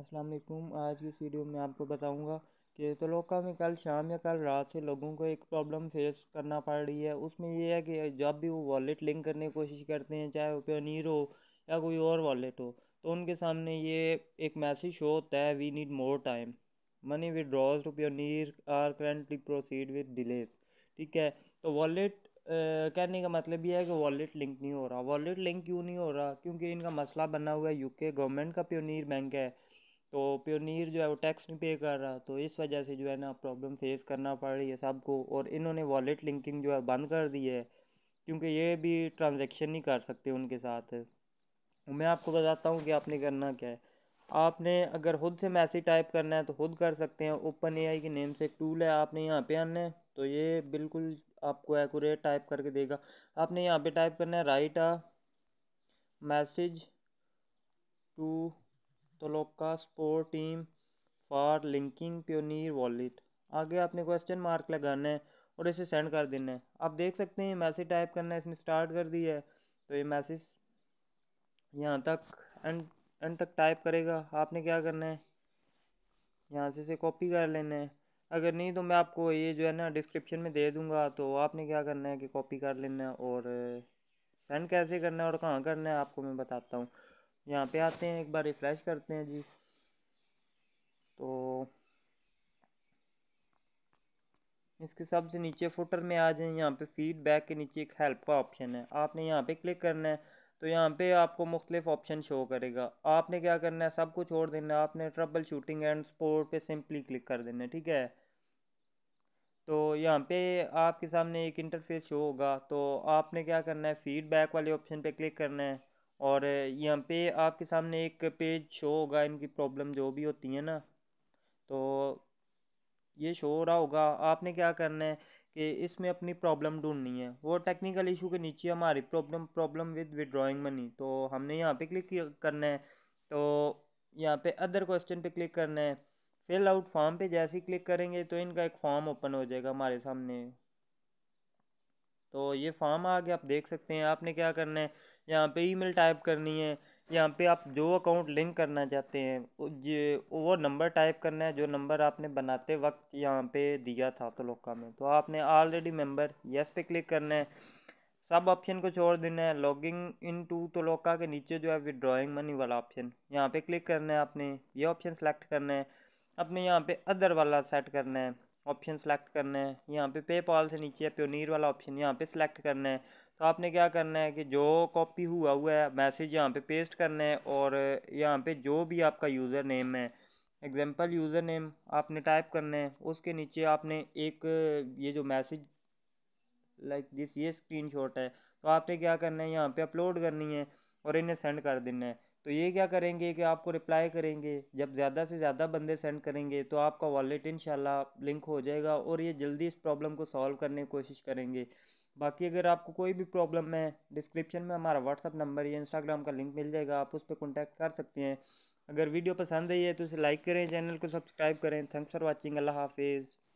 अस्सलाम वालेकुम आज की वीडियो में आपको बताऊंगा कि तलोका में कल शाम या कल रात से लोगों को एक प्रॉब्लम फेस करना पड़ रही है उसमें यह है कि जब भी वो वॉलेट लिंक करने की कोशिश करते हैं चाहे वो पनीर हो या कोई और वॉलेट हो तो उनके सामने ये एक मैसेज शो होता है we need more time money withdraws to Pioneer are currently proceed with delays ठीक है तो वॉलेट कहने का मतलब ये है कि वॉलेट लिंक नहीं हो रहा वॉलेट लिंक क्यों नहीं हो रहा क्योंकि इनका मसला बना हुआ है यूके गवर्नमेंट का प्योनीर बैंक है तो प्योनीर जो है वो टैक्स नहीं पे कर रहा तो इस वजह से जो है ना प्रॉब्लम फेस करना पड़ रही है सबको और इन्होंने वॉलेट लिंकिंग जो है बंद कर दी है क्योंकि ये भी ट्रांजेक्शन नहीं कर सकते उनके साथ मैं आपको बताता हूँ कि आपने करना क्या है आपने अगर खुद से मैसेज टाइप करना है तो खुद कर सकते हैं ओपन ए के नेम से एक टूल है आपने यहाँ पे आना है तो ये बिल्कुल आपको एकूरेट टाइप करके देगा आपने यहाँ पे टाइप करना है राइट आ मैसेज टू तो Loka team for linking Pioneer wallet आगे आपने क्वेश्चन मार्क लगाना है और इसे सेंड कर देना है आप देख सकते हैं मैसेज टाइप करना है इसने स्टार्ट कर दिया है तो ये मैसेज यहाँ तक एंड एंड तक टाइप करेगा आपने क्या करना है यहाँ से इसे कॉपी कर लेना है अगर नहीं तो मैं आपको ये जो है ना डिस्क्रिप्शन में दे दूँगा तो आपने क्या करना है कि कॉपी कर लेना है और सेंड कैसे करना है और कहाँ करना है आपको मैं बताता हूँ यहाँ पे आते हैं एक बार रिफ्रेश करते हैं जी तो इसके सबसे नीचे फुटर में आ जाएं यहाँ पे फीडबैक के नीचे एक हेल्प का ऑप्शन है आपने यहाँ पे क्लिक करना है तो यहाँ पे आपको मुख्तलिफ ऑप्शन शो करेगा आपने क्या करना है सब कुछ छोड़ देना है आपने ट्रबल शूटिंग एंड स्पोर्ट पे सिंपली क्लिक कर देना है ठीक है तो यहाँ पे आपके सामने एक इंटरफेस शो होगा तो आपने क्या करना है फीडबैक वाले ऑप्शन पे क्लिक करना है और यहाँ पे आपके सामने एक पेज शो होगा इनकी प्रॉब्लम जो भी होती है ना तो ये शो हो रहा होगा आपने क्या करना है कि इसमें अपनी प्रॉब्लम ढूंढनी है वो टेक्निकल इशू के नीचे हमारी problem problem with withdrawing money तो हमने यहाँ पे क्लिक करना है तो यहाँ पे अदर क्वेश्चन पे क्लिक करना है फिल आउट फॉर्म पे जैसे ही क्लिक करेंगे तो इनका एक फॉर्म ओपन हो जाएगा हमारे सामने तो ये फॉर्म आ गया आप देख सकते हैं आपने क्या करना है यहाँ पे ईमेल टाइप करनी है यहाँ पे आप जो अकाउंट लिंक करना चाहते हैं ये वो नंबर टाइप करना है जो नंबर आपने बनाते वक्त यहाँ पे दिया था तो लोका में तो आपने ऑलरेडी मेंबर यस पे क्लिक करना है सब ऑप्शन को छोड़ देना है लॉगिंग इन टू तो लोका के नीचे जो है विड्रॉइंग मनी वाला ऑप्शन यहाँ पे क्लिक करना है आपने ये ऑप्शन सेलेक्ट करना है अपने यहाँ पे अदर वाला सेट करना है ऑप्शन सेलेक्ट करना है यहाँ पे पेपॉल से नीचे है प्योनीर वाला ऑप्शन यहाँ पे सिलेक्ट करना है तो आपने क्या करना है कि जो कॉपी हुआ हुआ है मैसेज यहाँ पे पेस्ट करना है और यहाँ पे जो भी आपका यूज़र नेम है एग्जांपल यूज़र नेम आपने टाइप करना है उसके नीचे आपने एक ये जो मैसेज लाइक दिस ये स्क्रीनशॉट है तो आपने क्या करना है यहाँ पे अपलोड करनी है और इन्हें सेंड कर देना है तो ये क्या करेंगे कि आपको रिप्लाई करेंगे जब ज़्यादा से ज़्यादा बंदे सेंड करेंगे तो आपका वॉलेट इन लिंक हो जाएगा और ये जल्दी इस प्रॉब्लम को सॉल्व करने की कोशिश करेंगे बाकी अगर आपको कोई भी प्रॉब्लम है डिस्क्रिप्शन में हमारा व्हाट्सअप नंबर या इंस्टाग्राम का लिंक मिल जाएगा आप उस पर कॉन्टैक्ट कर सकते हैं अगर वीडियो पसंद आई है तो इसे लाइक करें चैनल को सब्सक्राइब करें थैंक्स फॉर वॉचिंग अल्लाह हाफिज़